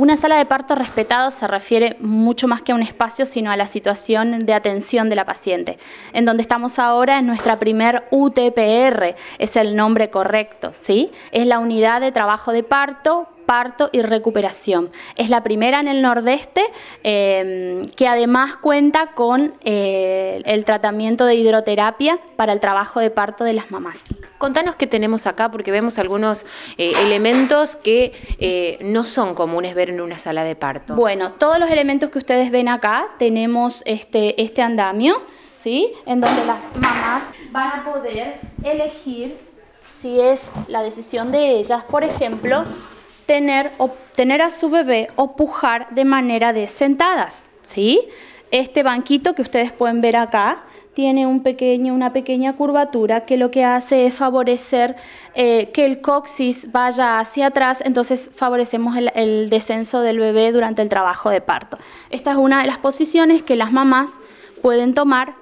Una sala de parto respetado se refiere mucho más que a un espacio, sino a la situación de atención de la paciente. En donde estamos ahora es nuestra primer UTPR, es el nombre correcto, ¿sí? Es la unidad de trabajo de parto parto y recuperación. Es la primera en el nordeste em, que además cuenta con eh, el tratamiento de hidroterapia para el trabajo de parto de las mamás. Contanos qué tenemos acá porque vemos algunos eh, elementos que eh, no son comunes ver en una sala de parto. Bueno, todos los elementos que ustedes ven acá tenemos este, este andamio, ¿sí? En donde las mamás van a poder elegir si es la decisión de ellas, por ejemplo, tener, a su bebé o pujar de manera de sentadas, ¿sí? Este banquito que ustedes pueden ver acá tiene un pequeño, una pequeña curvatura que lo que hace es favorecer eh, que el coxis vaya hacia atrás, entonces favorecemos el, el descenso del bebé durante el trabajo de parto. Esta es una de las posiciones que las mamás pueden tomar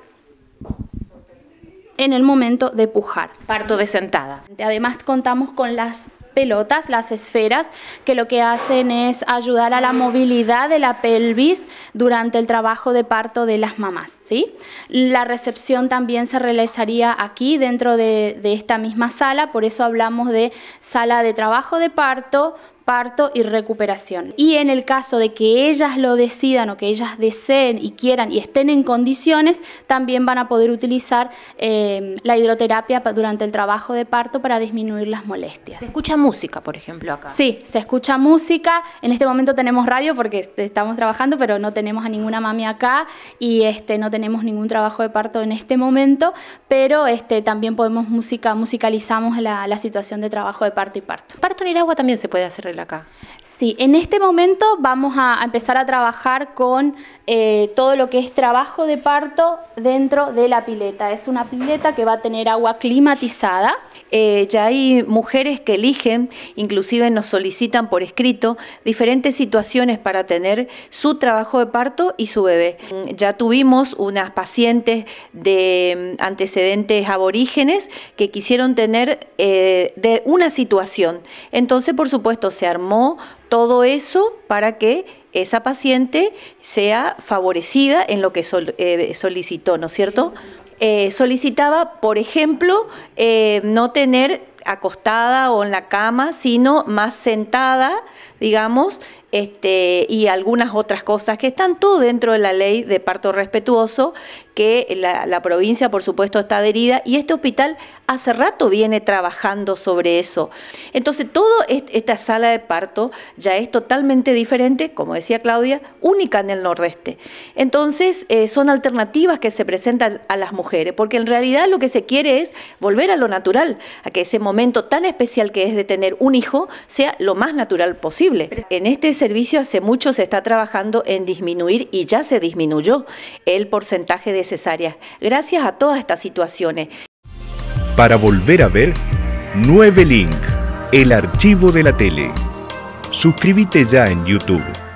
en el momento de pujar. Parto de sentada. Además contamos con las pelotas, las esferas, que lo que hacen es ayudar a la movilidad de la pelvis durante el trabajo de parto de las mamás. ¿sí? La recepción también se realizaría aquí dentro de, de esta misma sala, por eso hablamos de sala de trabajo de parto, parto y recuperación. Y en el caso de que ellas lo decidan o que ellas deseen y quieran y estén en condiciones, también van a poder utilizar eh, la hidroterapia durante el trabajo de parto para disminuir las molestias. ¿Se escucha música, por ejemplo, acá? Sí, se escucha música. En este momento tenemos radio porque estamos trabajando, pero no tenemos a ninguna mami acá y este, no tenemos ningún trabajo de parto en este momento, pero este, también podemos música, musicalizamos la, situación de trabajo de parto y parto. Parto en agua también se puede hacer acá. Sí, en este momento vamos a empezar a trabajar con eh, todo lo que es trabajo de parto dentro de la pileta. Es una pileta que va a tener agua climatizada. Eh, ya hay mujeres que eligen, inclusive nos solicitan por escrito diferentes situaciones para tener su trabajo de parto y su bebé. Mm, ya tuvimos unas pacientes de mm, antecedentes aborígenes que quisieron tener eh, de una situación. Entonces, por supuesto, se armó todo eso para que esa paciente sea favorecida en lo que eh, solicitó, ¿no es cierto? Eh, solicitaba, por ejemplo, eh, no tener acostada o en la cama, sino más sentada, digamos, este, y algunas otras cosas que están todo dentro de la ley de parto respetuoso, que la, provincia, por supuesto, está adherida, y este hospital hace rato viene trabajando sobre eso. Entonces, toda esta sala de parto ya es totalmente diferente, como decía Claudia, única en el Nordeste. Entonces, eh, son alternativas que se presentan a las mujeres, porque en realidad lo que se quiere es volver a lo natural, a que ese momento tan especial que es de tener un hijo sea lo más natural posible. En este servicio hace mucho se está trabajando en disminuir y ya se disminuyó el porcentaje de cesáreas gracias a todas estas situaciones. Para volver a ver 9 Link, el archivo de la tele. Suscríbete ya en YouTube.